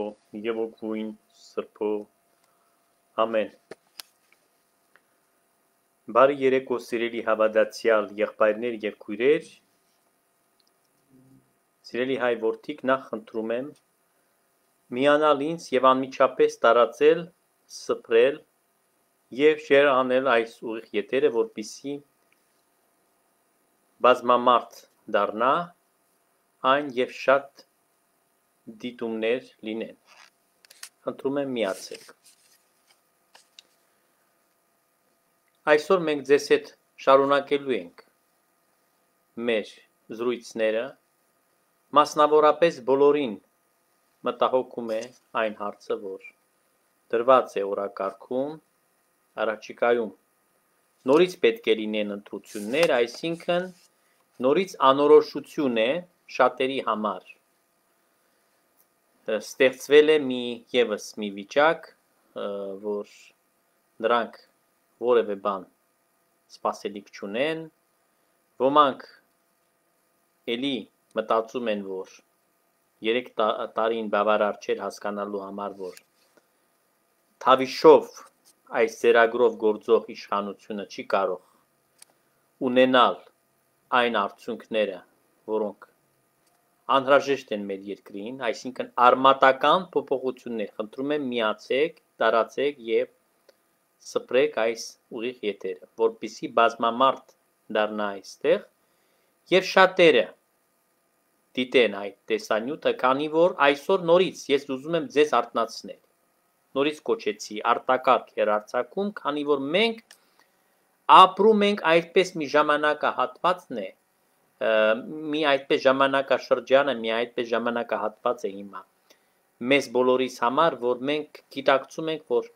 Քրիստո եւ օգույն Սրբո Ամեն Բարի երեկո սիրելի հավատացյալ եղբայրներ եւ քույրեր Սիրելի հայ որդիկ նախ խնդրում եմ միանալ ինձ եւ անմիջապես տարածել սփռել եւ շեր անել այս ուղիղ եթերը որբիսի բազմամարդ դառնա այն եւ շատ դիտումներ լինեն։ Խնդրում եմ միացեք։ Այսօր մենք ձեզ հետ շարունակելու ենք մեր զրույցները, մասնավորապես բոլորին մտահոգում է այն հարցը, որ դրված է օրակարգում, առաջիկայում նորից պետք է լինեն ընտրություններ, այսինքն նորից անորոշություն է շատերի համար ստեղծվել է մի եւս մի վիճակ, որ նրանք որևէ բան սпасելիք չունեն, ոմանք էլի մտածում են, որ 3 տա, տարին բավարար չէր հասկանալու համար, որ Թավիշով այս ծերագրով գործող իշխանությունը չի կարող ունենալ այն արդյունքները, որոնք անհրաժեշտ են մեր երկրին, այսինքն արմատական փոփոխություններ խնդրում եմ միացեք, տարածեք եւ սփռեք այս ուղիղ եթերը, որբիսի բազմամարդ դառնա այստեղ եւ շատերը դիտեն այդ տեսանյութը, քանի որ այսօր նորից ես ուզում եմ ձեզ արտնացնել։ Նորից կոչեցի արտակարգ հերարցակում, քանի որ մենք ապրում ենք այդպես մի ժամանակահատվածն է, մի այդպես ժամանակաշրջանը, մի այդպես ժամանակահատված է հիմա մեզ բոլորիս համար, որ մենք գիտակցում ենք, որ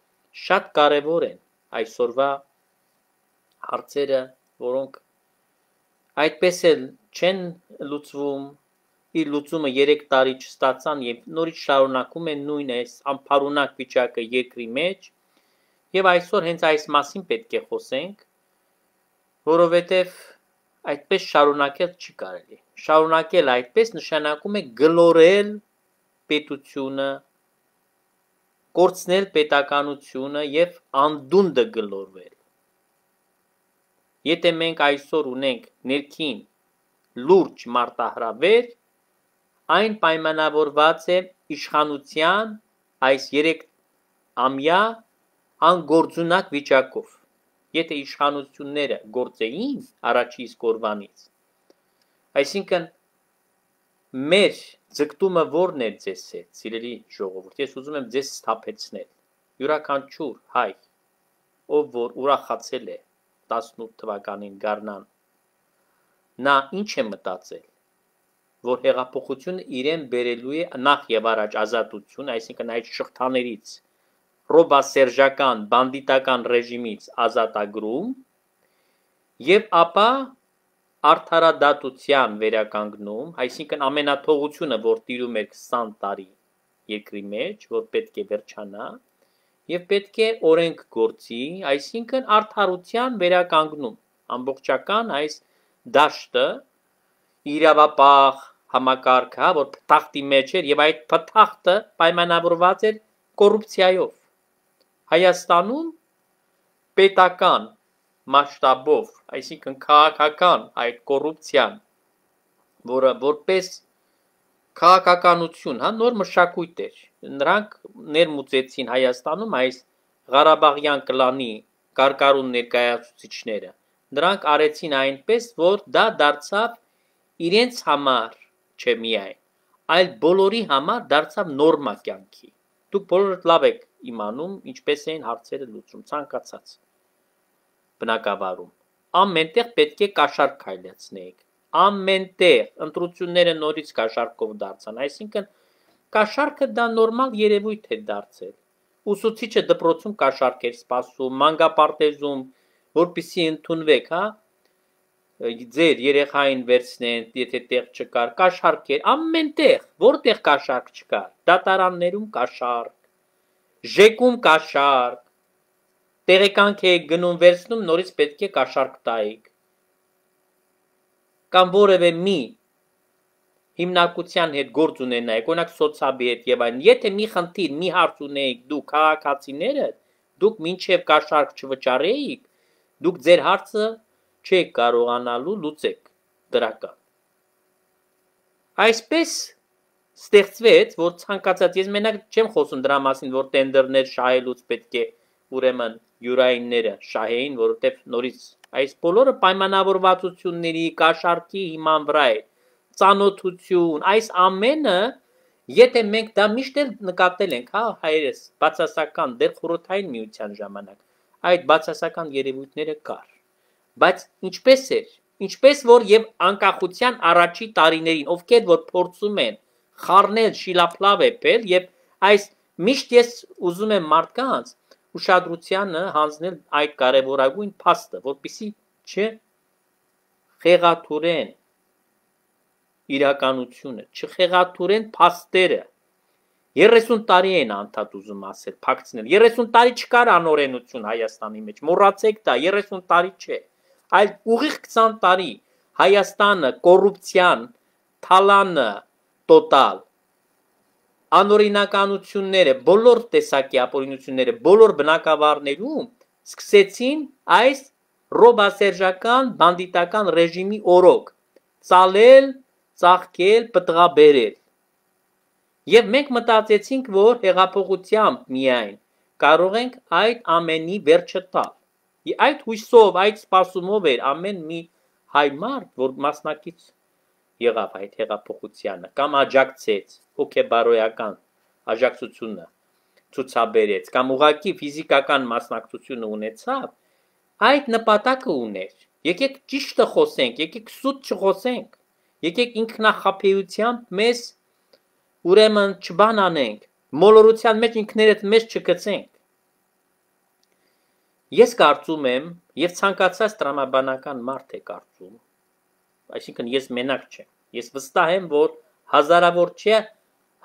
շատ կարևոր են այսօրվա հարցերը, որոնք այդպես էլ չեն լուծվում, իր լուծումը 3 տարի չստացան եւ նորից շարունակում են նույն այս անփարունակ վիճակը երկրի մեջ եւ այսօր հենց այս մասին պետք է խոսենք, որովհետեւ այդպես շարունակել չի կարելի։ Շարունակել այդպես նշանակում է գլորել պետությունը, կորցնել պետականությունը եւ անդունդը գլորվել։ Եթե մենք այսօր ունենք ներքին լուրջ մարտահրավեր, այն պայմանավորված է իշխանության այս 3 ամյա անգործունակ վիճակով եթե իշխանությունները գործեին առաջի իսկ օրվանից։ Այսինքն մեր ձգտումը ո՞րն է ձեզ հետ, սիրելի ժողովուրդ։ Ես ուզում եմ ձեզ սթափեցնել։ Յուրաքանչյուր հայ, ով որ ուրախացել է 18 թվականին Գառնան, նա ինչ է մտածել որ հեղափոխությունը իրեն բերելու է նախ եւ առաջ ազատություն, այսինքն այդ շղթաներից ռոբասերժական բանդիտական ռեժիմից ազատագրում եւ ապա արդարադատության վերականգնում, այսինքն ամենաթողությունը, որ տիրում էր 20 տարի երկրի մեջ, որ պետք է վերջանա, եւ պետք է օրենք գործի, այսինքն արդարության վերականգնում, ամբողջական այս դաշտը իրավապահ համակարգ, հա, որ փթախտի մեջ էր եւ այդ փթախտը պայմանավորված էր կոռուպցիայով Հայաստանում պետական մասշտաբով, այսինքն քաղաքական այդ կոռուպցիան, որը որպես քաղաքականություն, հա, նոր մշակույթ էր։ Նրանք ներմուծեցին Հայաստանում այս Ղարաբաղյան կլանի կարկառուն ներկայացուցիչները։ Նրանք արեցին այնպես, որ դա դարձավ իրենց համար չէ միայն, այլ բոլորի համար դարձավ նորմալ կյանքի։ Դուք բոլորդ լավ եք իմանում, ինչպես էին հարցերը լուծում, ցանկացած բնակավարում։ Ամենտեղ պետք է կաշառք քայլեցնեիք։ Ամենտեղ ընտրությունները նորից կաշառքով դարձան, այսինքն կաշառքը դա նորմալ երևույթ է դարձել։ Ուսուցիչը դպրոցում կաշառք էր սպասում, մանկապարտեզում, որպիսի ընդունվեք, հա, ձեր երեխային վերցնեն, եթե տեղ չկար, կաշառքեր, ամենտեղ, որտեղ կաշառք չկար, դատարաններում կաշառք, Ժեկում կաշարք։ Տեղեկանք է գնում վերցնում, նորից պետք է կաշարք տայիք։ Կամ որևէ մի հիմնակության հետ գործ ունենայիք, օրինակ սոցիալի հետ եւ այն, եթե մի խնդիր, մի հարց ունեիք դուք քաղաքացիները, դուք մինչև կաշառք չվճարեիք, դուք ձեր հարցը չեք կարողանալու լուծեք դրական։ Այսպես ստեղծվեց, որ ցանկացած ես մենակ չեմ խոսում դրա մասին, որ տենդերներ շահելուց պետք է ուրեմն յուրայինները շահեին, որովհետև նորից այս բոլորը պայմանավորվածությունների կաշառքի հիման վրա է ծանոթություն, այս ամենը Եթե մենք դա միշտ էլ նկատել ենք, հա, հայերս, բացասական դեր խորհրդային միության ժամանակ, այդ բացասական երևույթները կար։ Բայց ինչպես էր, ինչպես որ եւ անկախության առաջի տարիներին, ովքեր որ փորձում են խառնել շիլապլավ է պել եւ այս միշտ ես ուզում եմ մարդկանց ուշադրությանը հանձնել այդ կարևորագույն փաստը, որբիսի չէ խեղաթուրեն իրականությունը, չխեղաթուրեն փաստերը։ 30 տարի են անդադ ուզում ասել, փակցնել։ 30 տարի չկար անօրենություն Հայաստանի մեջ։ Մոռացեք դա, 30 տարի չէ, այլ ուղիղ 20 տարի Հայաստանը կոռուպցիան, թալանը, տոտալ անօրինականությունները, բոլոր տեսակի ապօրինությունները, բոլոր բնակավարներում սկսեցին այս ռոբասերժական բանդիտական ռեժիմի օրոք ծալել, ծաղկել, պտղաբերել։ Եվ մենք մտածեցինք, որ հեղափոխությամբ միայն կարող ենք այդ ամենի վերջը տալ։ Այդ հույսով, այդ սպասումով էր ամեն մի հայ մարդ, որ մասնակից եղավ այդ հեղափոխությանը կամ աջակցեց հոգեբարոյական աջակցությունը ցուցաբերեց կամ ուղակի ֆիզիկական մասնակցությունը ունեցավ այդ նպատակը ուներ եկեք ճիշտը խոսենք եկեք սուտ չխոսենք եկեք ինքնախապեյությամբ մեզ ուրեմն չբան անենք մոլորության մեջ ինքներդ մեզ չգցենք ես կարծում եմ եւ ցանկացած տրամաբանական մարդ է կարծում այսինքն ես մենակ չեմ։ Ես վստահ եմ, որ հազարավոր չէ,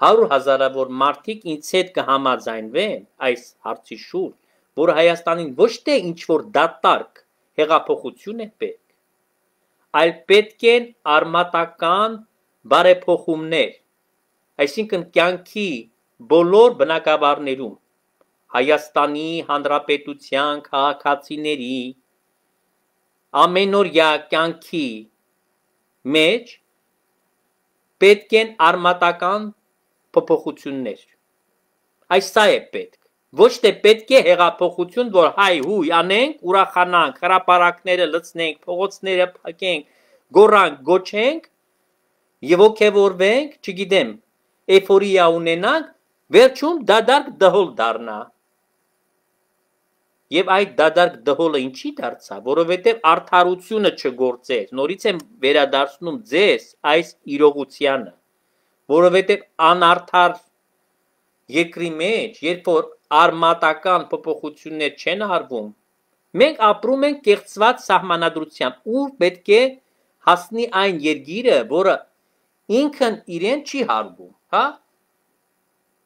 100 հազարավոր մարդիկ ինձ հետ կհամաձայնվեն այս հարցի շուրջ, որ Հայաստանին ոչ թե ինչ որ դատարկ հեղափոխություն է պետք, այլ պետք են արմատական բարեփոխումներ, այսինքն կյանքի բոլոր բնակավարներում Հայաստանի Հանրապետության քաղաքացիների ամենօրյա կյանքի մեջ պետք են արմատական փոփոխություններ։ Այս սա է պետք։ Ոչ թե պետք է հեղափոխություն, որ հայ հույ անենք, ուրախանանք, հրապարակները լցնենք, փողոցները փակենք, գորանք, գոչենք եւ ոգևորվենք, չգիտեմ, էֆորիա ունենանք, վերջում դադարք դհոլ դառնա։ դա Եվ այդ դադարք դհոլը ինչի դարձավ, որովհետև արդարությունը չգործեց։ Նորից եմ վերադարձնում ձեզ այս իրողությանը, որովհետև անարդար երկրի մեջ, երբ որ արմատական փոփոխություններ չեն արվում, մենք ապրում ենք կեղծված սահմանադրությամբ, ու պետք է հասնի այն երգիրը, որը ինքն իրեն չի հարգում, հա?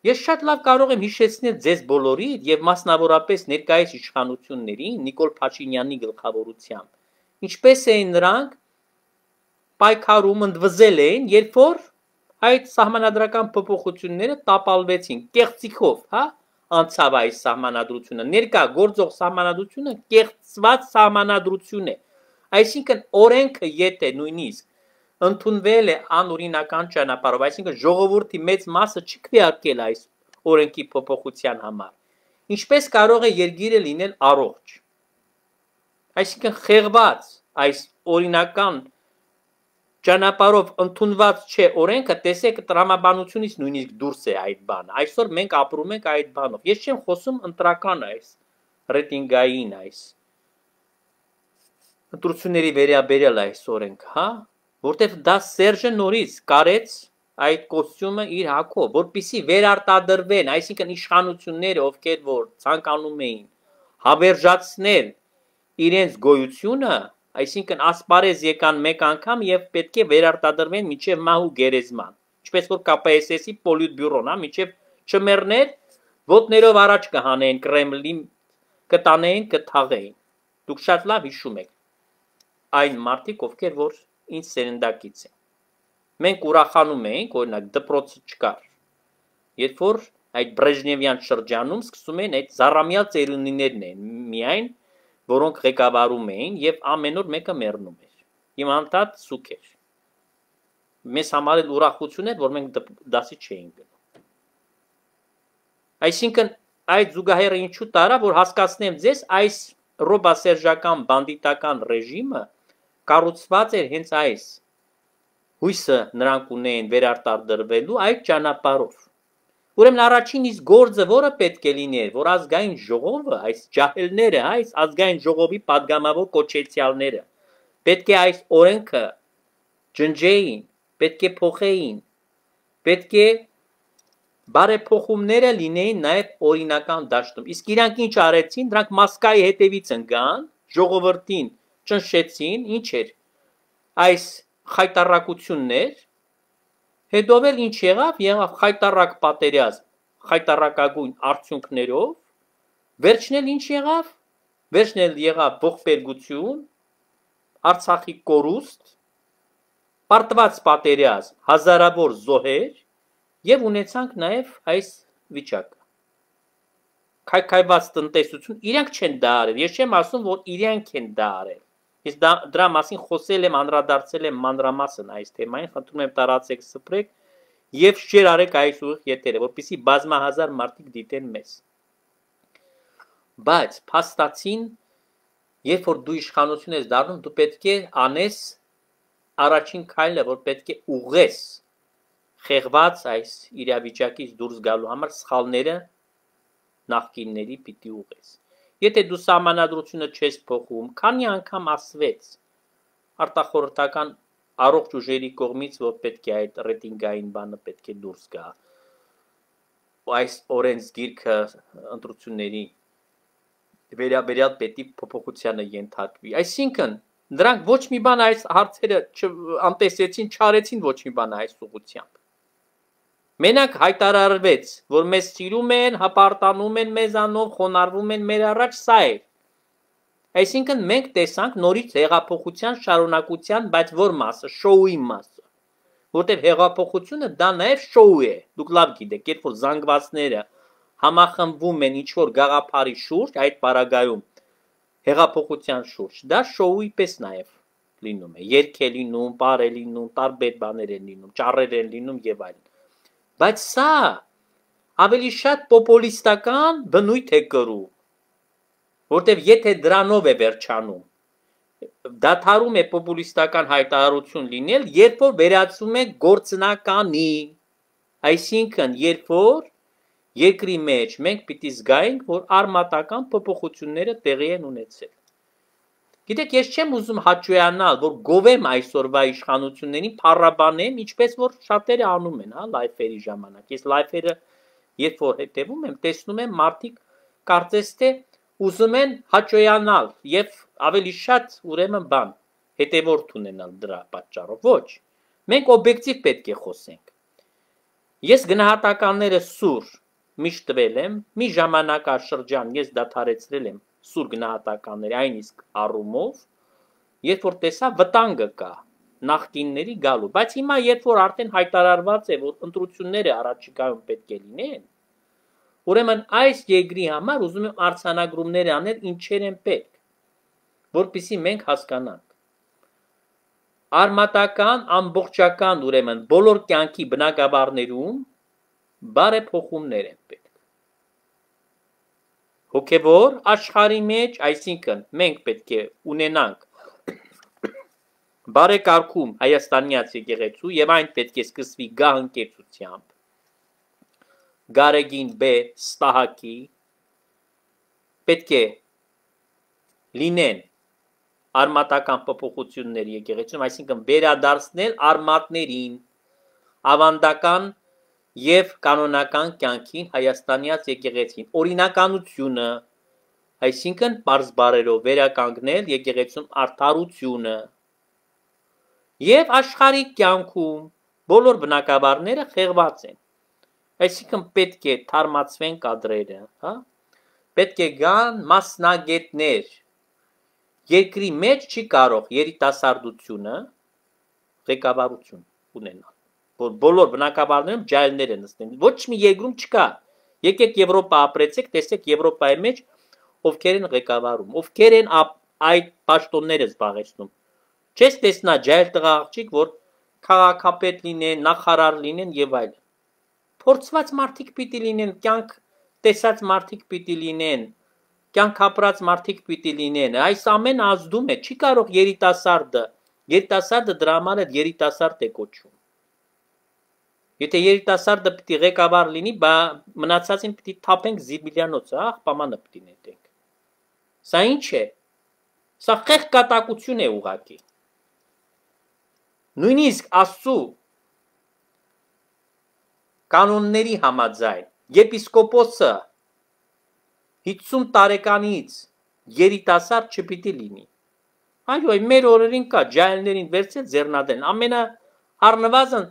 Ես շատ լավ կարող եմ հիշեցնել ձեզ բոլորիդ եւ մասնավորապես ներկայիս իշխանություններին Նիկոլ Փաշինյանի գլխավորությամբ։ Ինչպես էին նրանք պայքարում ընդվզել էին, երբ որ այդ սահմանադրական փոփոխությունները տապալվեցին կեղծիքով, հա? Անցավ այս սահմանադրությունը։ Ներկա գործող սահմանադրությունը կեղծված սահմանադրություն է։ Այսինքն օրենքը եթե նույնիսկ ընդունվել է անօրինական ճանապարհով, այսինքն ժողովրդի մեծ մասը չքվեարկել այս օրենքի փոփոխության համար։ Ինչպես կարող է երկիրը լինել առողջ։ Այսինքն խեղված այս օրինական ճանապարով ընդունված չէ օրենքը, տեսեք տրամաբանությունից նույնիսկ դուրս է այդ բանը։ Այսօր մենք ապրում ենք այդ բանով։ Ես չեմ խոսում ընտրական այս ռեյտինգային այս ընտրությունների վերաբերյալ այս օրենք, հա, որտեվ դա Սերժը նորից կարեց այդ կոստյումը իր հակով, որpիսի վերարտադրվեն, այսինքն իշխանությունները, ովքեր որ ցանկանում էին հավերժացնել իրենց գոյությունը, այսինքն ասպարեզ եկան մեկ անգամ եւ պետք է վերարտադրվեն միջև մահու գերեզման, ինչպես որ ԿՊՍՍ-ի պոլիտբյուրոն, հա, միջև չմեռներ, ոտներով առաջ կհանեն Կրեմլին, կտանեն, կթաղեին։ Դուք շատ լավ հիշում եք այն մարդիկ, ովքեր որ ինձ սերնդակից է։ Մենք ուրախանում էինք, օրինակ, դպրոցը չկար։ Երբ որ այդ Բրեժնևյան շրջանում սկսում են այդ զարամյալ ծերունիներն են միայն, որոնք ղեկավարում էին եւ ամեն օր մեկը մեռնում էր։ Իմ անդադ սուք էր։ Մեզ համար էլ ուրախություն էր, որ մենք դասի չէինք գնում։ Այսինքն այդ զուգահեռը ինչու տարա, որ հասկացնեմ ձեզ այս ռոբասերժական բանդիտական ռեժիմը կառուցված էր հենց այս հույսը նրանք ունեին վերարտադրվելու այդ ճանապարհով։ Ուրեմն առաջին իսկ գործը, որը պետք է լինի, որ ազգային ժողովը, այս ջահելները, հա, այս ազգային ժողովի падգամավոր կոչեցյալները պետք է այս օրենքը ջնջեին, պետք է փոխեին, պետք է բարեփոխումները լինեին նաև օրինական դաշտում։ Իսկ իրանք ինչ արեցին, դրանք մասկայի հետևից ընկան, ժողովրդին ճնշեցին, ինչ էր, այս խայտարակություններ, հետով էլ ինչ եղավ, եղավ խայտարակ պատերազմ, խայտարակագույն արդյունքներով, վերջն էլ ինչ եղավ, վերջն էլ եղավ ողբերգություն, Արցախի կորուստ, պարտված պատերազմ, հազարավոր զոհեր եւ ունեցանք նաեւ այս վիճակը։ Քայքայված տնտեսություն, իրանք չեն դա արել։ Ես չեմ ասում, որ իրանք են դա արել։ Իսկ դա դրա մասին խոսել եմ, անդրադարձել եմ մանրամասն այս թեմային, խնդրում եմ տարածեք, սփռեք եւ շեր արեք այս ուղիղ եթերը, որպիսի բազմահազար մարդիկ դիտեն մեզ։ Բայց փաստացին, երբ որ դու իշխանություն ես դառնում, դու պետք է անես առաջին քայլը, որ պետք է ուղես խեղված այս իրավիճակից դուրս գալու համար սխալները նախկինների պիտի ուղես։ Եթե դու սահմանադրությունը չես փոխում, քանի անգամ ասվեց արտախորհրդական առողջ ուժերի կողմից, որ պետք է այդ ռեյտինգային բանը պետք է դուրս գա։ Այս օրենսգիրքը ընտրությունների վերաբերյալ պետի փոփոխությանը ենթարկվի։ Այսինքն, նրանք ոչ մի բան այս հարցերը անտեսեցին, չարեցին ոչ մի բան այս ուղությամբ Մենակ հայտարարվեց, որ մեզ սիրում են, հպարտանում են մեզանով, խոնարվում են մեր առաջ, սա է։ Այսինքն մենք տեսանք նորից հեղափոխության շարունակության, բայց որ մասը, շոուի մասը։ Որտեվ հեղափոխությունը դա նաև շոու է։ Դուք լավ գիտեք, երբ որ զանգվածները համախմբվում են ինչ-որ գաղափարի շուրջ, այդ պարագայում հեղափոխության շուրջ, դա շոուի պես նաև լինում է։ Երկ է լինում, պար է լինում, տարբեր բաներ են լինում, ճառեր են լինում եւ այլն Բայց սա ավելի շատ պոպուլիստական բնույթ է կրում, որտեվ եթե դրանով է վերջանում դաթարում է պոպուլիստական հայտարարություն լինել, երբ որ վերածում է գործնականի, այսինքն երբ որ երկրի մեջ մենք պիտի զգայենք, որ արմատական փոփոխությունները տեղի են ունեցել։ Գիտեք, ես չեմ ուզում հաճոյանալ, որ գովեմ այսօրվա իշխանություններին, փառաբանեմ, ինչպես որ շատերը անում են, հա, լայֆերի ժամանակ։ Ես լայֆերը երբ որ հետևում եմ, տեսնում եմ մարդիկ կարծես թե ուզում են հաճոյանալ եւ ավելի շատ ուրեմն բան հետևորդ ունենալ դրա պատճառով։ Ոչ։ Մենք օբյեկտիվ պետք է խոսենք։ Ես գնահատականները սուր միշտ տվել եմ, մի ժամանակաշրջան ես դադարեցրել եմ սուր գնահատականներ այն իսկ առումով, երբ որ տեսա վտանգը կա նախկինների գալու, բայց հիմա երբ որ արդեն հայտարարված է, որ ընտրությունները առաջիկայում պետք է լինեն, ուրեմն այս երկրի համար ուզում եմ արցանագրումներ անել ինչեր են պետք, որpիսի մենք հասկանանք արմատական, ամբողջական ուրեմն բոլոր կյանքի բնակավարներում բարեփոխումներ են պետք հոգևոր աշխարհի մեջ, այսինքն մենք պետք է ունենանք բարեկարգում հայաստանյաց եկեղեցու եւ այն պետք է սկսվի գահընկերությամբ Գարեգին Բ Ստահակի պետք է լինեն արմատական փոփոխություններ եկեղեցում, այսինքն վերադարձնել արմատներին ավանդական եւ կանոնական կյանքին հայաստանյաց եկեղեցին։ Օրինականությունը, այսինքն բարձ բարերով վերականգնել եկեղեցում արդարությունը։ Եվ աշխարհի կյանքում բոլոր բնակավարները խեղված են։ Այսինքն պետք է թարմացվեն կadrերը, հա? Պետք է գան մասնագետներ։ Երկրի մեջ չի կարող երիտասարդությունը ղեկավարություն ունենալ որ բոլոր բնակավարներում ջայլներ են նստել։ Ոչ մի երկրում չկա։ Եկեք Եվրոպա ապրեցեք, տեսեք Եվրոպայի մեջ ովքեր են ղեկավարում, ովքեր են այդ պաշտոնները զբաղեցնում։ Չես տեսնա ջայլ տղա աղջիկ, որ քաղաքապետ լինեն, նախարար լինեն եւ այլն։ Փորձված մարդիկ պիտի լինեն, կյանք տեսած մարդիկ պիտի լինեն, կյանք ապրած մարդիկ պիտի լինեն։ Այս ամեն ազդում է, չի կարող երիտասարդը։ Երիտասարդը դրա համար է երիտասարդ է կոչվում։ Եթե երիտասարդը պիտի ղեկավար լինի, բա մնացածին պիտի թափենք զիբիլյանոց, հա, պամանը պիտի նետենք։ Սա ի՞նչ է։ Սա խեղ կատակություն է ուղակի։ Նույնիսկ Աստծո կանոնների համաձայն եպիսկոպոսը 50 տարեկանից երիտասարդ չպիտի լինի։ Այո, մեր օրերին կա ջահելներին վերցե ձեռնադեն։ Ամենա առնվազն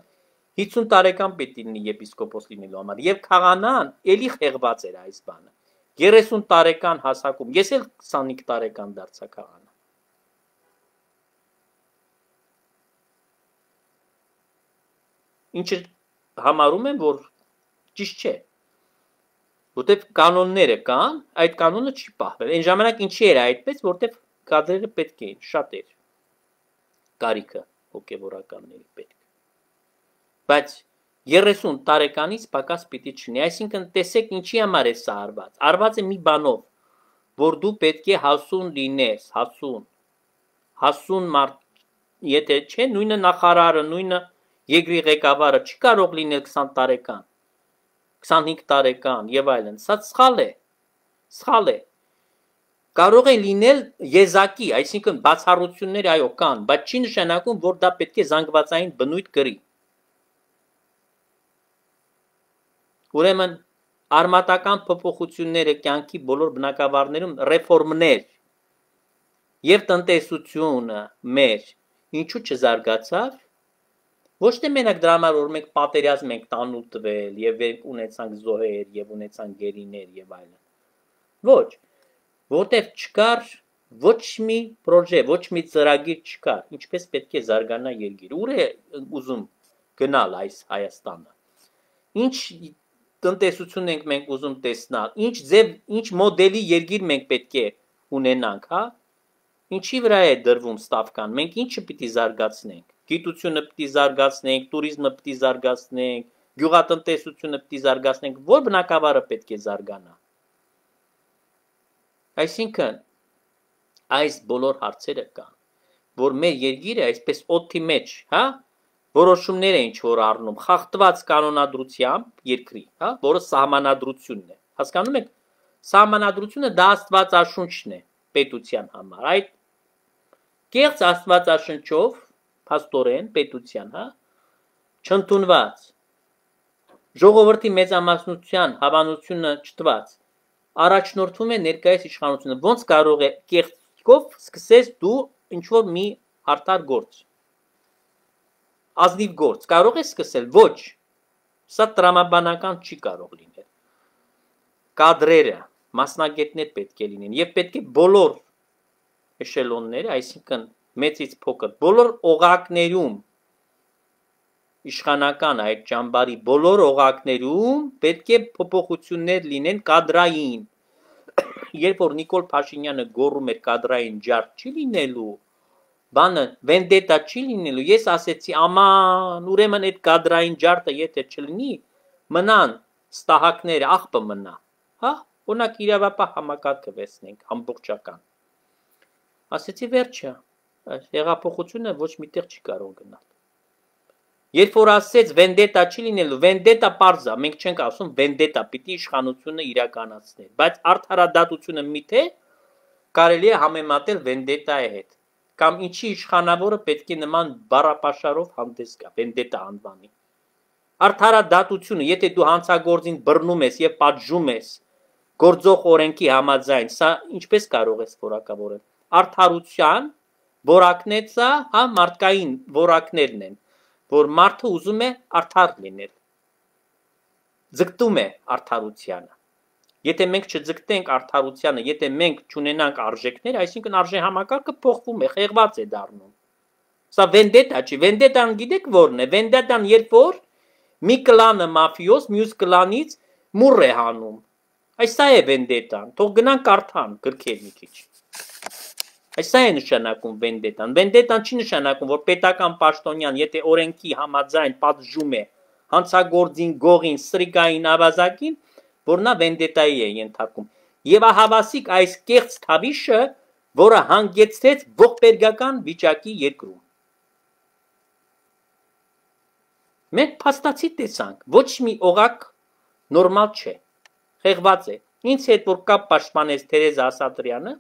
50 տարեկան պետք լինի եպիսկոպոս լինելու համար եւ քաղանան էլի խեղված էր այս բանը 30 տարեկան հասակում ես էլ 25 տարեկան դարձա քաղանա ինչը համարում եմ որ ճիշտ չէ որտեվ կանոնները կան այդ կանոնը չի պահվել այն ժամանակ ինչի էր այդպես որտեվ կադրերը պետք էին շատ էր կարիքը հոգեվորականների պետք բայց 30 տարեկանից պակաս պիտի չնի։ Այսինքն տեսեք ինչի համար է սա արված։ Արված է մի բանով, որ դու պետք է հասուն լինես, հասուն։ Հասուն մարդ, եթե չէ, նույնը նախարարը, նույնը երկրի ղեկավարը չի կարող լինել 20 տարեկան, 25 տարեկան եւ այլն։ Սա սխալ է։ Սխալ է։ Կարող է լինել եզակի, այսինքն բացառություններ այո կան, բայց չի նշանակում, որ դա պետք է զանգվածային բնույթ գրի։ Ուրեմն արմատական փոփոխությունները կյանքի բոլոր բնակավարներում ռեֆորմներ եւ տնտեսությունը մեր ինչու չզարգացավ ոչ թե մենակ դրա համար որ մենք պատերազմ ենք տանուլ տվել եւ ունեցանք զոհեր եւ ունեցանք գերիներ եւ այլն ոչ որտեվ չկար ոչ մի պրոժե ոչ մի ծրագիր չկար ինչպես պետք է զարգանա երկիրը ուր է ուզում գնալ այս Հայաստանը ինչ տնտեսություն ենք մենք ուզում տեսնալ, ինչ ձև, ինչ մոդելի երկիր մենք պետք է ունենանք, հա? Ինչի վրա է դրվում ստավկան, մենք ինչը պիտի զարգացնենք, գիտությունը պիտի զարգացնենք, տուրիզմը պիտի զարգացնենք, գյուղատնտեսությունը պիտի զարգացնենք, որ բնակավարը պետք է զարգանա։ Այսինքն, այս բոլոր հարցերը կան, որ մեր երկիրը այսպես օդի մեջ, հա, որոշումներ է ինչ որ առնում խախտված կանոնադրությամբ երկրի, հա, որը սահմանադրությունն է։ Հասկանում եք, սահմանադրությունը դա աստվածաշունչն է պետության համար։ Այդ կեղծ աստվածաշնչով աստորեն պետության, հա, չընդունված ժողովրդի մեծամասնության հավանությունը չտված առաջնորդվում է ներկայիս իշխանությունը ոնց կարող է կեղծիկով սկսես դու ինչ որ մի հարթար գործ ազնիվ գործ կարող է սկսել, ոչ։ Սա տրամաբանական չի կարող լինել։ Կադրերը մասնագետներ պետք է լինեն եւ պետք է բոլոր էշելոնները, այսինքն մեծից փոքր, բոլոր օղակներում իշխանական այդ ճամբարի բոլոր օղակներում պետք է փոփոխություններ լինեն կադրային։ Երբ որ Նիկոլ Փաշինյանը գոռում էր կադրային ջարդ չի լինելու, բանը վենդետա չի լինելու։ Ես ասեցի, աման, ուրեմն այդ կադրային ջարդը եթե չլինի, մնան ստահակները, աղբը մնա։ Հա, օրինակ իրավապահ համակարգը վերցնենք ամբողջական։ Ասեցի վերջը, հեղափոխությունը ոչ միտեղ չի կարող գնալ։ Երբ որ ասեց վենդետա չի լինելու, վենդետա parza, մենք չենք ասում վենդետա, պիտի իշխանությունը իրականացներ, բայց արդարադատությունը միթե կարելի է համեմատել վենդետայի հետ կամ ինչի իշխանավորը պետք է նման բարապաշարով հանդես գա, վենդետա անվանի։ Արդարադատությունը, եթե դու հանցագործին բռնում ես եւ պատժում ես գործող օրենքի համաձայն, սա ինչպես կարող ես որակավորել։ Արդարության որակնեցա, հա մարդկային որակներն են, որ մարդը ուզում է արդար լինել։ Ձգտում է արդարությանը։ Եթե մենք չձգտենք արդարությանը, եթե մենք չունենանք արժեքներ, այսինքն արժե համակարգը փոխվում է, խեղված է դառնում։ Սա վենդետա չի, վենդետան գիտեք որն է։ Վենդետան երբ որ մի կլանը մաֆիոզ մյուս կլանից մուռ է հանում։ Այս սա է վենդետան։ Թող գնան կարթան գրքեր մի քիչ։ Այս սա է նշանակում վենդետան։ Վենդետան չի նշանակում, որ պետական պաշտոնյան, եթե օրենքի համաձայն պատժում է հանցագործին, գողին, սրիկային ավազակին, որ նա վենդետայի է ենթարկում։ Եվ ահավասիկ այս կեղծ թավիշը, որը հանգեցրեց ողբերգական վիճակի երկրում։ Մենք փաստացի տեսանք, ոչ մի օղակ նորմալ չէ։ Խեղված է։ Ինչ հետ որ կապ պաշտպանեց Թերեզա Ասատրյանը,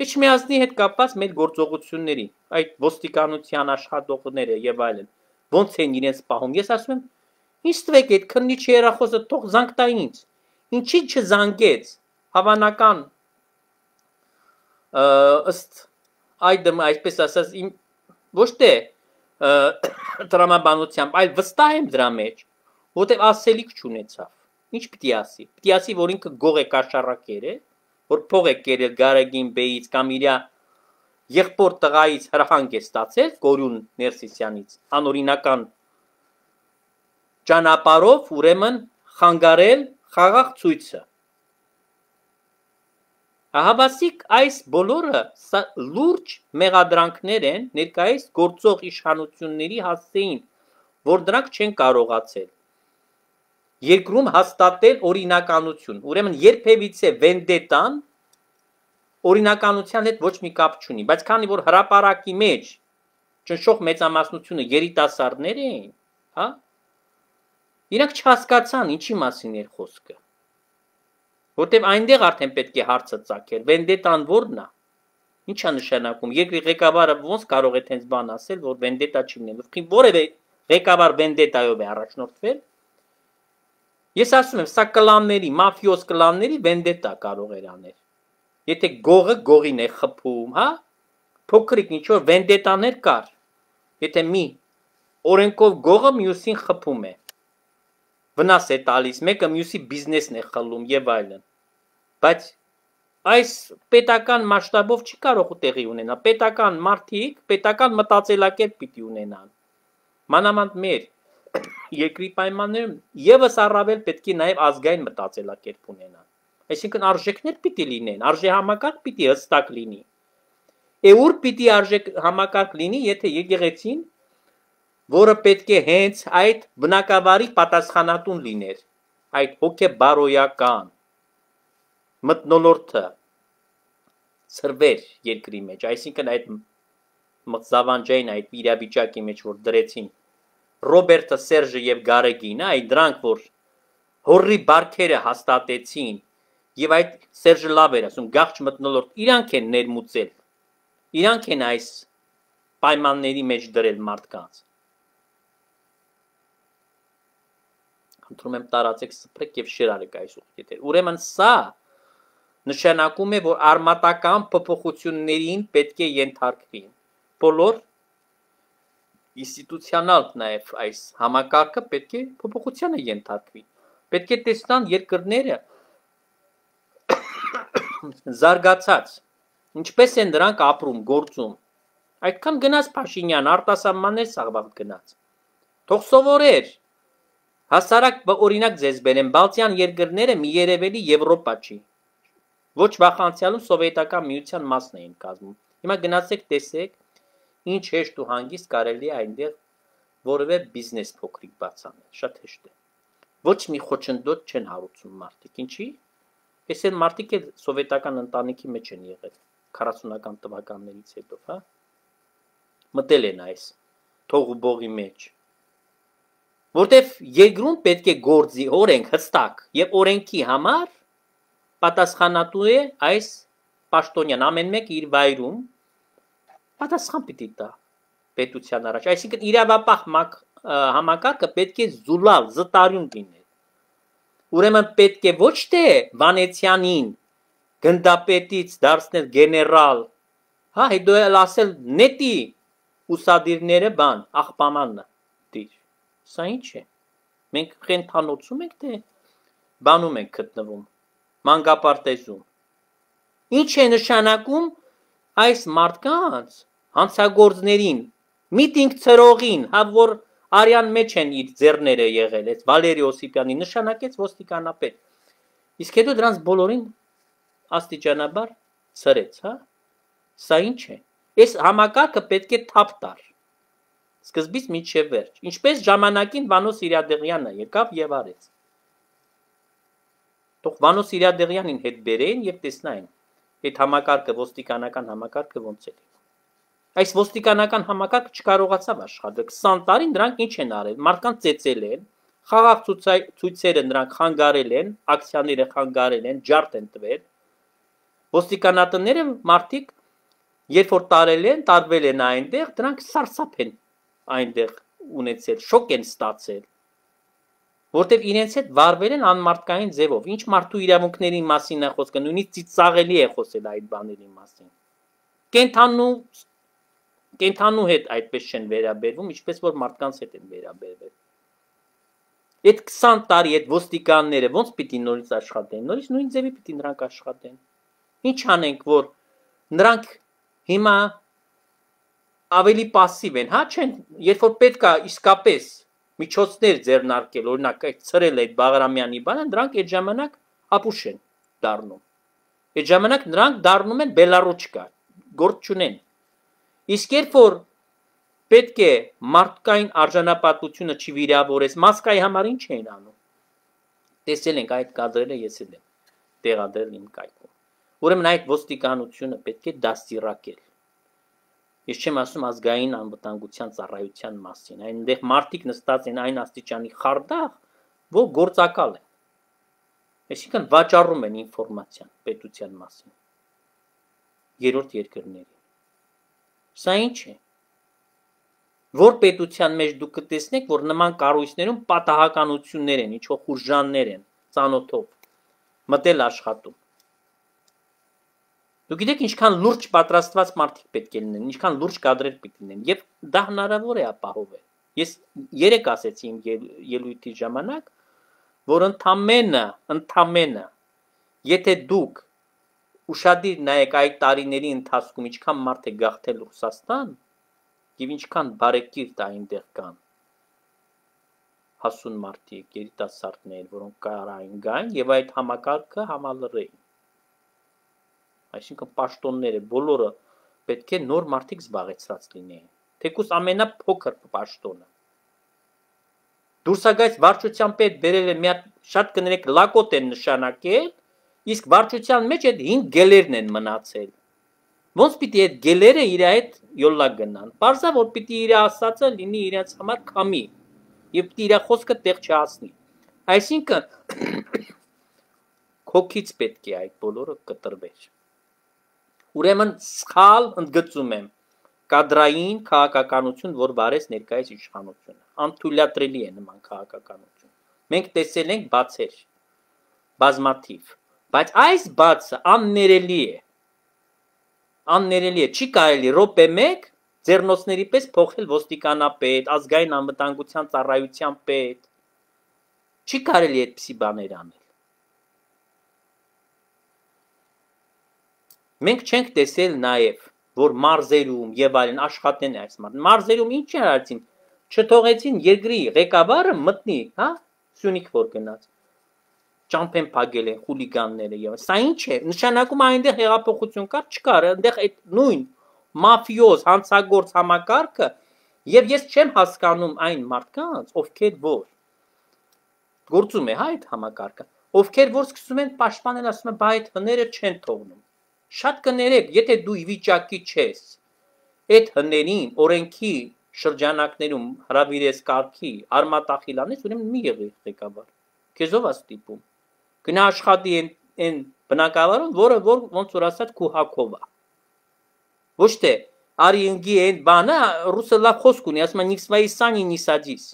Իջմիածնի հետ կապված մեր գործողությունների, այդ ոստիկանության աշխատողները եւ այլն, ոնց են իրենց սպահում։ Ես ասում եմ, ինձ տվեք այդ քննիչ երախոսը թող զանգտային ինձ։ Ինչի չզանգեց։ Հավանական ըստ այդ այսպես ասած իմ ոչ թե տրամաբանությամբ, այլ վստահ եմ դրա մեջ, որտեղ ասելիք չունեցավ։ Ինչ պիտի ասի։ Պիտի ասի, որ ինքը գող է կաշառակեր է, որ փող է կերել Գարեգին Բեից կամ իր եղբոր տղայից հրահանգ է ստացել Գորյուն Ներսիսյանից անօրինական ճանապարով ուրեմն խանգարել խաղաղ ցույցը։ Ահաբասիկ այս բոլորը լուրջ մեղադրանքներ են ներկայիս գործող իշխանությունների հասցեին, որ դրանք չեն կարողացել։ Երկրում հաստատել օրինականություն։ Ուրեմն երբևիցե վենդետան օրինականության հետ ոչ մի կապ չունի, բայց քանի որ հրաապարակի մեջ ճնշող մեծամասնությունը երիտասարդներ էին, հա, Իրանք չհասկացան ինչի մասին էր խոսքը։ Որտեւ այնտեղ արդեն պետք է հարցը ծագեր։ Վենդետան ո՞րն է։ Ինչա նշանակում։ Երկրի ղեկավարը ո՞նց կարող է տենց բան ասել, որ վենդետա չի լինել։ Ուղղակի որևէ ղեկավար վենդետայով է առաջնորդվել։ Ես ասում եմ, սա կլանների, մաֆիոզ կլանների վենդետա կարող էր անել։ Եթե գողը գողին է խփում, հա, փոքրիկ ինչ որ վենդետաներ կար։ Եթե մի օրենքով գողը մյուսին խփում է, վնաս է տալիս, մեկը մյուսի բիզնեսն է խլում եւ այլն։ Բայց այս պետական մասշտաբով չի կարող տեղի ունենա։ Պետական մարդիկ պետական մտածելակերպ պիտի ունենան։ Մանավանդ մեր երկրի պայմաններում եւս առավել պետք է նաեւ ազգային մտածելակերպ ունենան։ Այսինքն արժեքներ պիտի լինեն, արժեհամակարգ պիտի հստակ լինի։ Է ուր պիտի արժեք համակարգ լինի, եթե եկեղեցին եկ որը պետք է հենց այդ բնակավարի պատասխանատուն լիներ, այդ հոգեբարոյական մտնոլորտը ծրվեր երկրի մեջ, այսինքն այդ մղձավանջային այդ իրավիճակի մեջ, որ դրեցին Ռոբերտը, Սերժը և գարեգին, այդ դրանք, որ հորրի բարքերը հաստատեցին եւ այդ Սերժը լավ էր ասում գաղճ մտնոլորտ իրանք են ներմուծել իրանք են այս պայմանների մեջ դրել մարդկանց խնդրում եմ տարածեք, սփռեք եւ շարարեք այս ուղղիթեր։ Ուրեմն սա նշանակում է, որ արմատական փոփոխություններին պետք է ենթարկվին բոլոր ինստիտուցիոնալ նաեւ այս համակարգը պետք է փոփոխությանը ենթարկվի։ Պետք է տեսնան երկրները զարգացած ինչպես են նրանք ապրում, գործում։ Այդքան գնաց Փաշինյան, արտասահմաններ սաղբավ գնաց։ Թող սովորեր, Հասարակ օրինակ ձեզ բերեմ, Բալտյան երկրները մի երևելի Եվրոպա չի։ Ոչ վախանցյալում սովետական միության մասն էին կազմում։ Հիմա գնացեք տեսեք, ինչ հեշտ ու հանգիստ կարելի է այնտեղ որևէ բիզնես փոքրիկ բացանել, շատ հեշտ է։ Ոչ մի խոչընդոտ չեն հարուցում մարդիկ, ինչի՞։ Էս են մարդիկ էլ սովետական ընտանիքի մեջ են եղել 40-ական տվականներից հետո, հա։ Մտել են այս թող ու բողի մեջ որտեվ երկրում պետք է գործի օրենք հստակ եւ օրենքի համար պատասխանատու է այս պաշտոնյան ամեն մեկ իր վայրում պատասխան պիտի տա պետության առաջ այսինքն իրավապահ մակ, համակարգը պետք է զուլալ զտարյուն լինի ուրեմն պետք է ոչ թե վանեցյանին գնդապետից դարձնել գեներալ հա հետո էլ ասել նետի ուսադիրները բան աղբամանն Սա ի՞նչ է։ Մենք խենթանոցում ենք թե բանում ենք գտնվում, մանկապարտեզում։ Ինչ է նշանակում այս մարդկանց հանցագործներին, միտինգ ծրողին, հա որ արյան մեջ են իր ձեռները եղել, այս Վալերի Օսիպյանի նշանակեց ոստիկանապետ։ Իսկ հետո դրանց բոլորին աստիճանաբար սրեց, հա։ Սա ի՞նչ է։ Այս համակարգը պետք է թափ տար սկզբից մինչև վերջ, ինչպես ժամանակին Վանոս Սիրադեղյանը եկավ եւ արեց։ Թող Վանոս Սիրադեղյանին հետ բերեն եւ տեսնային այդ համակարգը, ոստիկանական համակարգը ոնց է։ Այս ոստիկանական համակարգը չկարողացավ աշխատել։ 20 տարի նրանք ինչ են արել, մարդկանց ծեծել են, խաղաղ ցույցերը նրանք խանգարել են, ակցիաները խանգարել են, ջարդ են տվել։ Ոստիկանատները մարդիկ երբ որ տարել են, տարվել են այնտեղ, դրանք սարսափ են այնտեղ ունեցել, շոկ են ստացել, որտեվ իրենց հետ վարվել են անմարդկային ձևով։ Ինչ մարդու իրավունքների մասին է խոսքը, նույնիսկ ծիծաղելի է խոսել այդ բաների մասին։ Կենթանու կենթանու հետ այդպես չեն վերաբերվում, ինչպես որ մարդկանց հետ են վերաբերվել։ Այդ 20 տարի այդ ոստիկանները ոնց պիտի նորից աշխատեն։ Նորից նույն ձևի պիտի նրանք աշխատեն։ Ինչ անենք, որ նրանք հիմա ավելի пассив են, հա, չեն, երբ որ պետք է իսկապես միջոցներ ձեռնարկել, օրինակ, այդ ծրել այդ Բաղարամյանի բանը, դրանք այդ ժամանակ ապուշ են դառնում։ Այդ ժամանակ նրանք դառնում են Բելարուչկա, գործ չունեն։ Իսկ երբ որ պետք է մարդկային արժանապատվությունը չվիրավորես, մասկայի համար ինչ էին անում։ Տեսել ենք այդ կադրերը ես էլ եմ տեղադրել իմ կայքում։ Ուրեմն այդ ոստիկանությունը պետք է դաստիարակել Ես չեմ ասում ազգային անվտանգության ծառայության մասին, այնտեղ մարդիկ նստած են այն աստիճանի խարդախ, որ գործակալ է։ Այսինքն վաճառում են ինֆորմացիան պետության մասին երրորդ երկրներին։ Սա ի՞նչ է։ Որ պետության մեջ դուք կտեսնեք, որ նման կառույցներում պատահականություններ են, ինչ-որ խուրժաններ են, ծանոթով մտել աշխատում։ Դուք գիտեք ինչքան լուրջ պատրաստված մարդիկ պետք է լինեն, ինչքան լուրջ կադրեր պետք լինեն, եւ դա հնարավոր է ապահովել։ Ես երեք ասեցի իմ ելույթի ժամանակ, որ ընդամենը, ընդամենը, եթե դուք ուրشادիր նայեք այդ տարիների ընթացքում ինչքան մարդ է գաղթել Ռուսաստան եւ ինչքան բարեկիրտ այնտեղ կան հասուն մարդիկ, երիտասարդներ, որոնք կարային գան եւ այդ համակարգը համալրեին այսինքն պաշտոնները բոլորը պետք է նոր մարդիկ զբաղեցրած լինեին թեկուս ամենափոքր պաշտոնը դուրսագայից վարչության պետ բերել է մի հատ շատ կներեք լակոտ են նշանակել իսկ վարչության մեջ այդ 5 գելերն են մնացել ոնց պիտի այդ գելերը իր այդ յոլա գնան parza որ պիտի իր ասածը լինի իրաց համար կամի եւ պիտի իր խոսքը տեղ չհասնի այսինքն քոքից պետք է այդ բոլորը կտրվեր Ուրեմն սխալ ընդգծում եմ կադրային քաղաքականություն, որ վարես ներկայիս իշխանությունը։ Անթույլատրելի է նման քաղաքականություն։ Մենք տեսել ենք բացեր, բազմաթիվ, բայց այս բացը աններելի է։ Աններելի է, չի կարելի րոպե 1 ձեռնոցների պես փոխել ոստիկանապետ, ազգային անվտանգության ծառայության պետ։ Չի կարելի այդպիսի բաներ անել։ Մենք չենք տեսել նաև, որ մարզերում եւ այլն աշխատեն այս մարդ։ Մարզերում ինչ արեցին։ Չթողեցին երկրի ղեկավարը մտնի, հա, Սյունիք որ գնաց։ Ճամփեն փակել են խուլիգանները եւ սա ինչ է։ Նշանակում է այնտեղ հեղափոխություն կար, չկար, այնտեղ այդ նույն մաֆիոզ հանցագործ համակարգը եւ ես չեմ հասկանում այն մարդկանց, ովքեր որ գործում է հա այդ համակարգը, ովքեր որ սկսում են պաշտպանել, ասում են, բայց հները չեն թողնում շատ կներեք, եթե դու իվիճակի չես, այդ հներին, օրենքի շրջանակներում հրավիրես կարգի, արմատախիլանես, ուրեմն մի եղի ղեկավար։ Քեզով աստիպում։ Գնա աշխատի այն այն բնակավարում, որը որ ոնց որ ասած քուհակով է։ Ոչ թե արի ընգի այն բանը ռուսը լավ խոսք ունի, ասում է նիքսվայի սանի նիսադիս։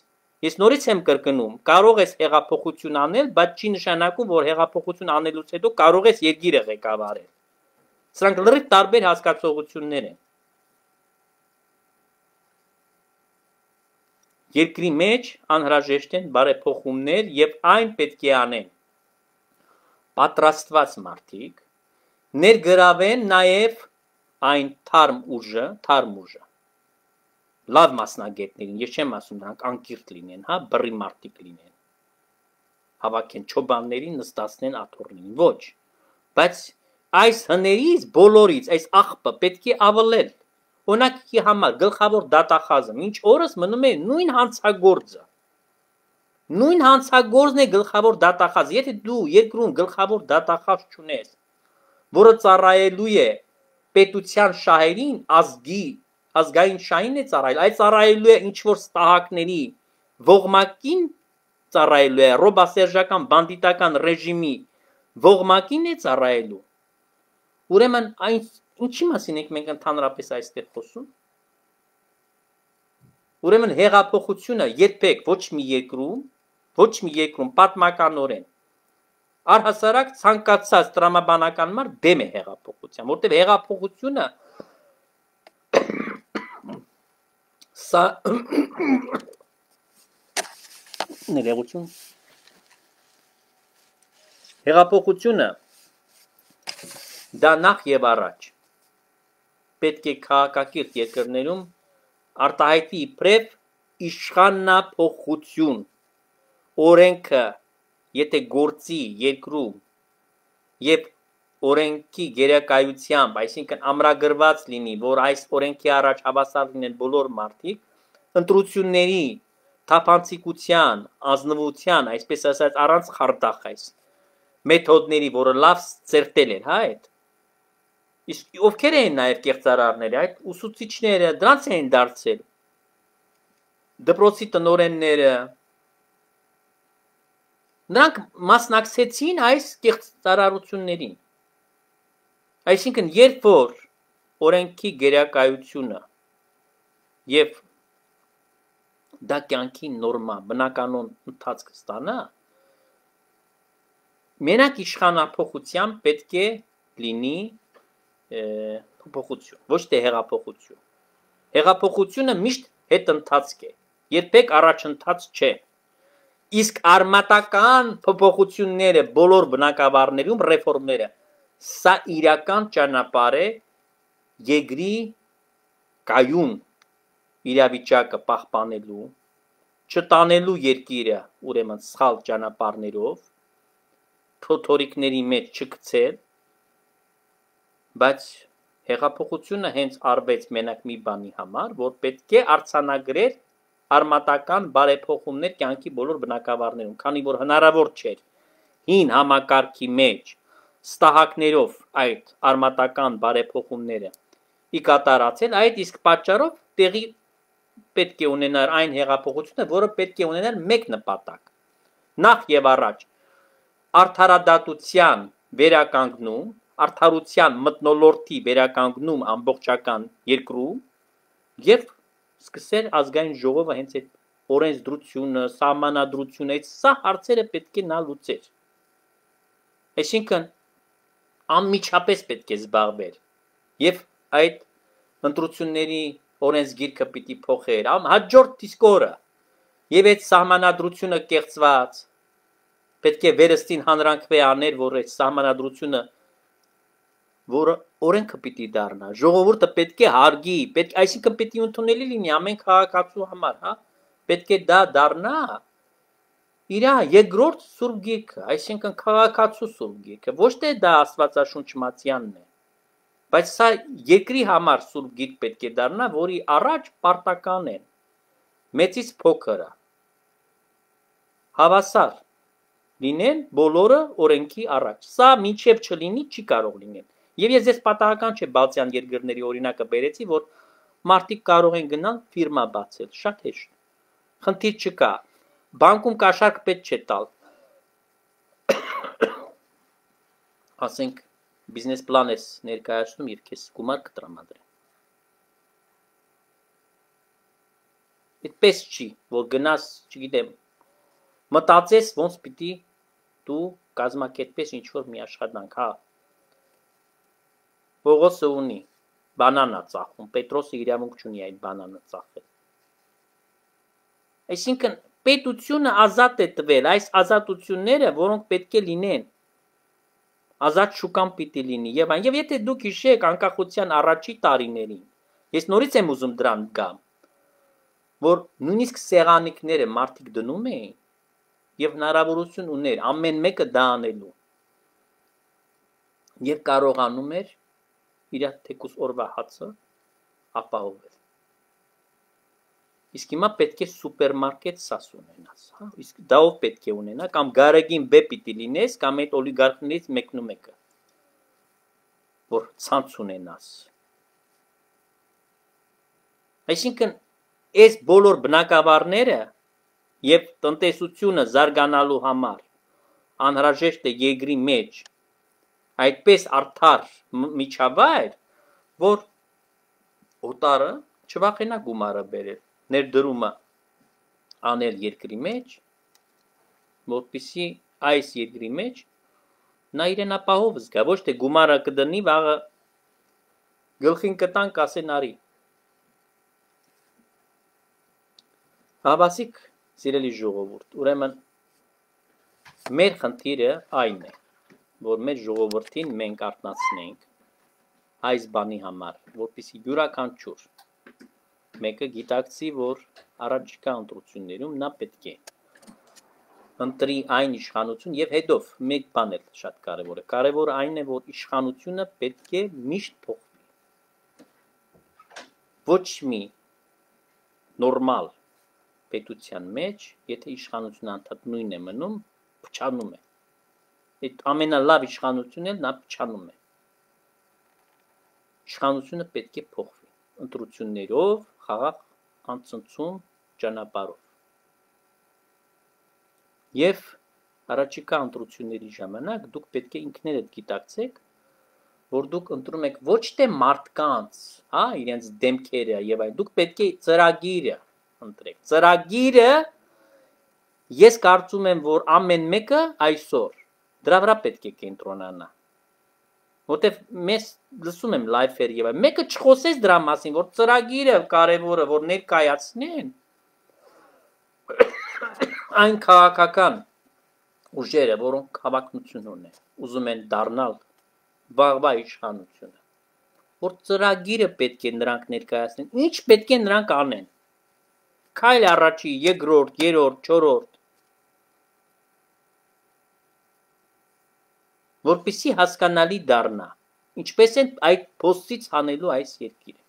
Ես նորից եմ կրկնում, կարող ես հեղափոխություն անել, բայց չի նշանակում, որ հեղափոխություն անելուց հետո կարող ես երկիրը ղեկավարել։ Սրանք լրիվ տարբեր հասկացողություններ են։ Երկրի մեջ անհրաժեշտ են բարեփոխումներ եւ այն պետք է անեն պատրաստված մարդիկ, ներգրավեն նաեւ այն թարմ ուժը, թարմ ուժը լավ մասնագետներին, ես չեմ ասում նրանք անկիրտ լինեն, հա, բռի մարդիկ լինեն։ Հավաքեն ճոբաններին, նստացնեն աթոռներին, ոչ։ Բայց այս հներից բոլորից այս աղբը պետք է ավելել օնակի համար գլխավոր դատախազը ինչ օրս մնում է նույն հանցագործը նույն հանցագործն է գլխավոր դատախազ եթե դու երկրում գլխավոր դատախազ չունես որը ծառայելու է պետության շահերին ազգի ազգային շահին է ծառայել այդ ծառայելու է ինչ որ ստահակների ողմակին ծառայելու է ռոբասերժական բանդիտական ռեժիմի ողմակին է ծառայելու Ուրեմն այն ինչի մասին ենք մենք ընդհանրապես այստեղ խոսում։ Ուրեմն հեղափոխությունը երբեք ոչ մի երկրում, ոչ մի երկրում պատմականորեն առհասարակ ցանկացած տրամաբանական մար դեմ է հեղափոխության, որտեղ հեղափոխությունը սա ներեգություն հեղափոխությունը Դա նախ եւ առաջ։ Պետք է քաղաքակիրթ երկրներում արտահայտի իբրև իշխանապողություն օրենքը, եթե գործի երկրում եւ օրենքի գերակայությամբ, այսինքն ամրագրված լինի, որ այս օրենքի առաջ հավասար լինեն բոլոր մարդիկ, ընտրությունների թափանցիկության, ազնվության, այսպես ասած, առանց խարդախ այս մեթոդների, որը լավ ծերտել էր, հա, այդ Իսկ ովքեր էին նաև կեղծարարները, այդ ուսուցիչները, դրանց էին դարձել։ Դպրոցի տնորենները, նրանք մասնակցեցին այս կեղծարարություններին։ Այսինքն, երբ որ օրենքի գերակայությունը եւ դա կյանքի նորմա, բնականոն ընթացք ստանա, մենակ իշխանապողության պետք է լինի փոփոխություն, ոչ թե հեղափոխություն։ Հեղափոխությունը միշտ հետընթացք է, երբեք առաջընթաց չէ։ Իսկ արմատական փոփոխությունները բոլոր բնակավարներում ռեֆորմները սա իրական ճանապարհ է եգրի կայուն իրավիճակը պահպանելու, չտանելու երկիրը, ուրեմն սխալ ճանապարներով, թոթորիկների մեջ չգցել Բայց հեղափոխությունը հենց արվեց մենակ մի բանի համար, որ պետք է արցանագրեր արմատական բարեփոխումներ կյանքի բոլոր բնակավարներում, քանի որ հնարավոր չէր հին համակարգի մեջ ստահակներով այդ արմատական բարեփոխումները ի կատարացել, այդ իսկ պատճառով տեղի պետք է ունենար այն հեղափոխությունը, որը պետք է ունենար մեկ նպատակ։ Նախ եւ առաջ արդարադատության վերականգնում արդարության մտնոլորտի վերականգնում ամբողջական երկրում, երբ սկսեր ազգային ժողովը հենց այդ օրենսդրությունը, սահմանադրությունը, այդ սա հարցերը պետք է նա լուծեր։ Այսինքն անմիջապես պետք է զբաղվեր եւ այդ ընտրությունների օրենսգիրքը պիտի փոխեր ամ հաջորդ դիսկորը եւ այդ սահմանադրությունը կեղծված պետք է վերստին հանրանքվե աներ որ այդ սահմանադրությունը որը օրենքը պիտի դառնա։ Ժողովուրդը պետք է հարգի, պետք այսինքն պետք է ընդունելի լինի ամեն քաղաքացու համար, հա։ Պետք է դա դառնա իրա երկրորդ սուրբ գիրքը, այսինքն քաղաքացու սուրբ գիրքը, ոչ թե դա Աստվածաշունչ Մատյանն է, բայց սա երկրի համար սուրբ գիրք պետք է դառնա, որի առաջ պարտական են մեծից փոքրը։ Հավասար լինեն բոլորը օրենքի առաջ։ Սա միջև չլինի, չի կարող լինել Եվ ես ձեզ պատահական չէ բալտյան երկրների օրինակը բերեցի, որ մարդիկ կարող են գնալ ֆիրմա բացել, շատ հեշտ։ Խնդիր չկա։ Բանկում կաշառք պետք չէ տալ։ Ասենք բիզնես պլան ես ներկայացնում եւ քեզ գումար կտրամադրեն։ Այդպես չի, որ գնաս, չգիտեմ, մտածես ոնց պիտի դու կազմակերպես ինչ որ մի աշխատանք, հա, Ողոսը ունի, բանանա ծախում, Պետրոսը իրավունք չունի այդ բանանը ծախել։ Այսինքն պետությունը ազատ է տվել, այս ազատությունները, որոնք պետք է լինեն, ազատ շուկան պիտի լինի եւ այն եւ եթե դուք հիշեք անկախության առաջի տարիներին ես նորից եմ ուզում դրան գամ որ նույնիսկ սեղանիկները մարդիկ դնում էին եւ հնարավորություն ուներ ամեն մեկը դա անելու եւ կարողանում էր իր թեկուս օրվա հացը ապահովել։ Իսկ հիմա պետք է սուպերմարկետ սաս ունենաս, հա, իսկ դաով պետք է ունենա կամ գարեգին B պիտի լինես կամ այդ օլիգարխներից մեկն ու մեկը, որ ցանց ունենաս։ Այսինքն, այս բոլոր բնակավարները եւ տնտեսությունը զարգանալու համար անհրաժեշտ է երկրի մեջ Այդպես արդար միջավայր, որ օտարը չվախենա գումարը բերել, ներդրումը անել երկրի մեջ, որpիսի այս երկրի մեջ նա իրեն ապահով զգա, ոչ թե գումարը կդնի, վաղը գլխին կտան կասեն արի։ Հավասիկ սիրելի ժողովուրդ, ուրեմն մեր խնդիրը այն է, որ մեր ժողովրդին մենք արտնացնենք այս բանի համար, որպիսի յուրաքանչյուր մեկը գիտակցի, որ առաջիկա ընտրություններում նա պետք է ընտրի այն իշխանություն եւ հետով մեկ բան էլ շատ կարեւոր է։ Կարեւոր այն է, որ իշխանությունը պետք է միշտ փոխվի։ Ոչ մի նորմալ պետության մեջ, եթե իշխանությունը անդադնույն է մնում, փչանում է այդ ամենալավ իշխանությունն էլ նա փչանում է։ Իշխանությունը պետք է փոխվի ընտրություններով, խաղաղ անցնցում ճանապարհով։ Եվ առաջիկա ընտրությունների ժամանակ դուք պետք է ինքներդ գիտակցեք, որ դուք ընտրում եք ոչ թե մարդկանց, հա, իրենց դեմքերը եւ այլ, դուք պետք է ծրագիրը ընտրեք։ Ծրագիրը ես կարծում եմ, որ ամեն մեկը այսօր Դրա վրա պետք է կենտրոնանա։ Որտեվ մեզ լսում եմ լայֆեր եւ այլ։ Մեկը չխոսես դրա մասին, որ ծրագիրը կարևորը, որ ներկայացնեն այն քաղաքական ուժերը, որոնք հավակնություն ունեն, ուզում են դառնալ բաղբա իշխանությունը որ ծրագիրը պետք է նրանք ներկայացնեն։ Ինչ պետք է նրանք անեն։ Քայլ առաջի, երկրորդ, երրորդ, չորրորդ։ որպիսի հասկանալի դառնա, ինչպես են այդ փոստից հանելու այս երկիրը։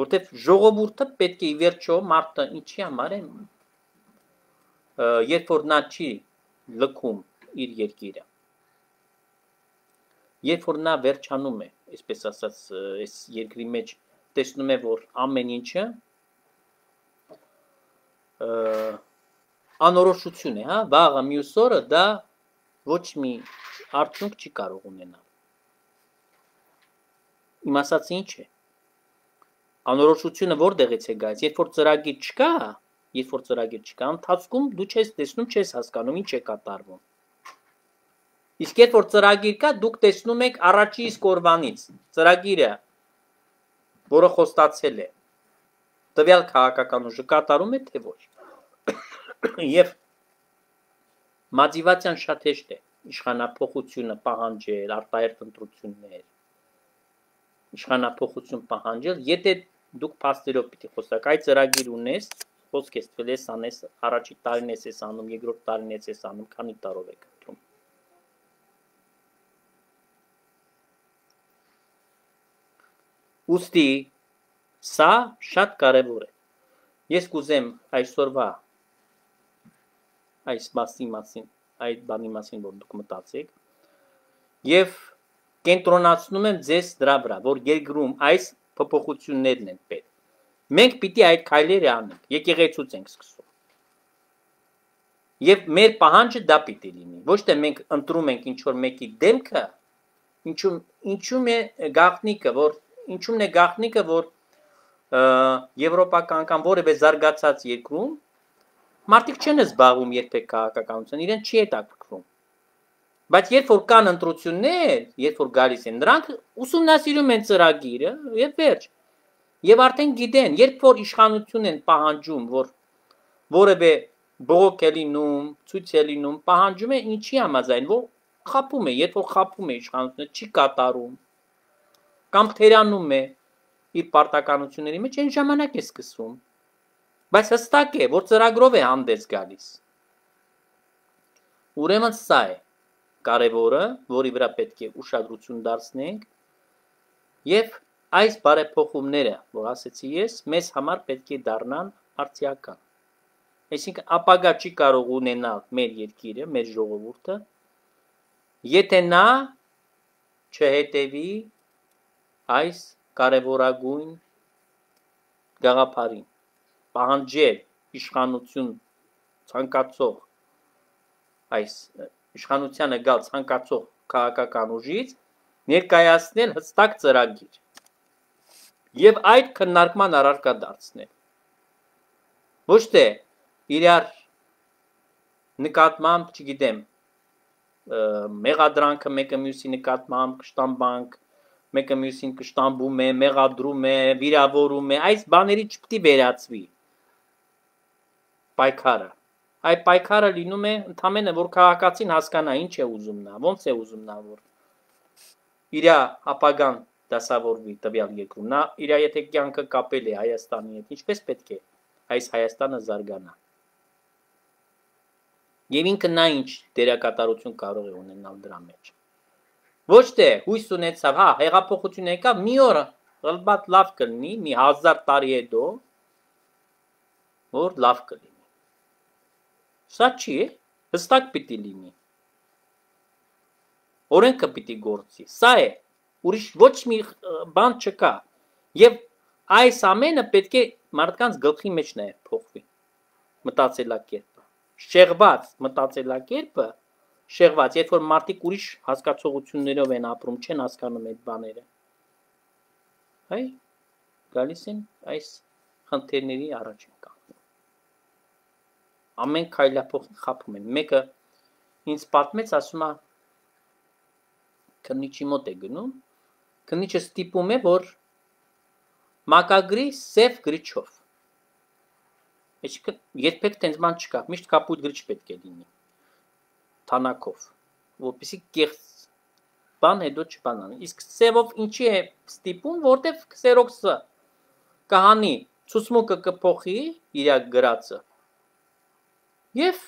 Որտեվ ժողովուրդը պետք է ի վերջո մարդը ինչի համար է երբ որ նա չի լքում իր երկիրը երբ որ նա վերջանում է, այսպես ասած, այս երկրի մեջ տեսնում է, որ ամեն ինչը անորոշություն է, հա, վաղը մյուս օրը դա ոչ մի արդյունք չի կարող ունենալ։ Իմ ասած ինչ է։ Անորոշությունը որտեղից է գալիս։ Երբ որ ծրագիր չկա, երբ որ ծրագիր չկա, ընթացքում դու չես տեսնում, չես հասկանում ինչ է կատարվում։ Իսկ երբ որ ծրագիր կա, դուք տեսնում եք առաջի իսկ օրվանից ծրագիրը, որը խոստացել է։ Տվյալ քաղաքական ուժը կատարում է թե ոչ։ Եվ մոտիվացիան շատ հեշտ է իշխանապողությունը պահանջել արտահերտ ընտրություններ իշխանապողություն պահանջել եթե դուք փաստերով պիտի խոսակ այդ ծրագիր ունես խոսք ես թվել ես անես առաջի տարին ես ես անում երկրորդ տարին ես ես անում քանի տարով եք ընտրում ուստի սա շատ կարևոր է ես կուզեմ այսօրվա այս մասի մասին, այդ բանի մասին, որ դուք մտածեք, եւ կենտրոնացնում եմ ձեզ դրա վրա, որ երկրում այս փոփոխություններն են պետք։ Մենք պիտի այդ քայլերը անենք, եկեղեցուց ենք սկսում։ Եվ մեր պահանջը դա պիտի լինի, ոչ թե մենք ընտրում ենք ինչ որ մեկի դեմքը, ինչու ինչու է գաղտնիկը, որ ինչումն է գաղտնիկը, որ եվրոպական կամ որևէ զարգացած երկրում Մարդիկ չեն զբաղվում երբեք քաղաքականություն, իրեն չի հետաքրքրում։ Բայց երբ որ կան ընտրություններ, երբ որ գալիս են նրանք, ուսումնասիրում են ծրագիրը եւ վերջ։ Եվ արդեն գիտեն, երբ որ իշխանություն են պահանջում, որ որևէ բողոք է լինում, ցույց է լինում, պահանջում է ինչի համաձայնվող խապում է, երբ որ խապում է իշխանությունը, չի կատարում կամ թերանում է իր պարտականությունների մեջ այն ժամանակ է սկսում Բայց հստակ է, որ ծրագրով է հանդես գալիս։ Ուրեմն սա է կարևորը, որի վրա պետք է ուշադրություն դարձնենք, եւ այս բարեփոխումները, որ ասացի ես, մեզ համար պետք է դառնան արդիական։ Այսինքն ապագա չի կարող ունենալ մեր երկիրը, մեր ժողովուրդը, եթե նա չհետևի այս կարևորագույն գաղափարին պահանջել իշխանություն ցանկացող այս իշխանությանը գալ ցանկացող քաղաքական ուժից ներկայացնել հստակ ծրագիր եւ այդ քննարկման առարկա դարձնել ոչ թե իրար նկատմամբ, չգիտեմ, մեղադրանքը մեկը մյուսի նկատմամբ կշտամբանք, մեկը մյուսին կշտամբում է, մեղադրում է, վիրավորում է, այս բաների չպտի վերացվի պայքարը։ Այդ պայքարը լինում է ընդամենը, որ քաղաքացին հասկանա ինչ է ուզում նա, ոնց է ուզում նա որ իր ապագան դասավորվի տվյալ երկրում։ Նա իր եթե կյանքը կապել է Հայաստանի հետ, ինչպես պետք է այս Հայաստանը զարգանա։ Եվ ինքը նա ինչ դերակատարություն կարող է ունենալ դրա մեջ։ Ոչ թե հույս ունեցավ, հա, հեղափոխություն եկավ, մի օր ղլբատ լավ կլինի, մի 1000 տարի հետո որ լավ կլինի Սա չի է, հստակ պիտի լինի։ Օրենքը պիտի գործի։ Սա է, ուրիշ ոչ մի բան չկա։ Եվ այս ամենը պետք է մարդկանց գլխի մեջ նաև փոխվի։ Մտածելակերպը։ Շեղված մտածելակերպը, շեղված, երբ որ մարդիկ ուրիշ հասկացողություններով են ապրում, չեն հասկանում այդ բաները։ Հայ գալիս են այս խնդիրների առաջ են կանգ ամեն քայլափոխին խափում են։ Մեկը ինձ պատմեց, ասում է քննիչի մոտ է գնում, քննիչը ստիպում է, որ մակագրի սև գրիչով։ Իսկ երբեք տենց բան չկա, միշտ կապույտ գրիչ պետք է լինի։ Թանակով, որպեսզի կեղծ բան հետո չբանան։ Իսկ սևով ինչի է ստիպում, որտեվ քսերոքսը կհանի, ցուցմուկը կփոխի իր գրածը Եվ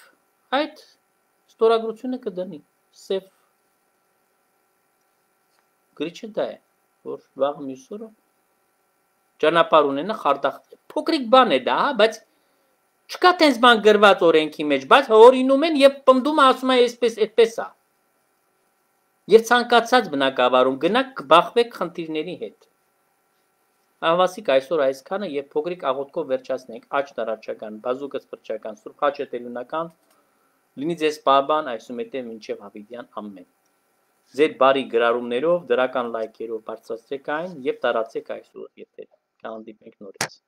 այդ ստորագրությունը կդնի սև գրիչը դա է, որ վաղը մյուս օրը ճանապարհ ունենա խարդախ։ Փոքրիկ բան է դա, բայց չկա տենց բան գրված օրենքի մեջ, բայց հորինում են եւ պնդում ասում է այսպես, այդպես է։ Եվ ցանկացած բնակավարում գնաք կբախվեք խնդիրների հետ։ Անվասիկ այսօր այսքանը եւ փոքրիկ աղոթքով վերջացնենք աճ տարարչական, բազուկս պրճական, Սուրբ աճը տելունական, լինի ձեզ պարբան այսումետ մինչև հավիդյան ամեն։ Ձեր բարի գրառումներով, դրական լայքերով բարձրացրեք այն եւ տարածեք այսօր եթերը։ Կհանդիպենք նորից։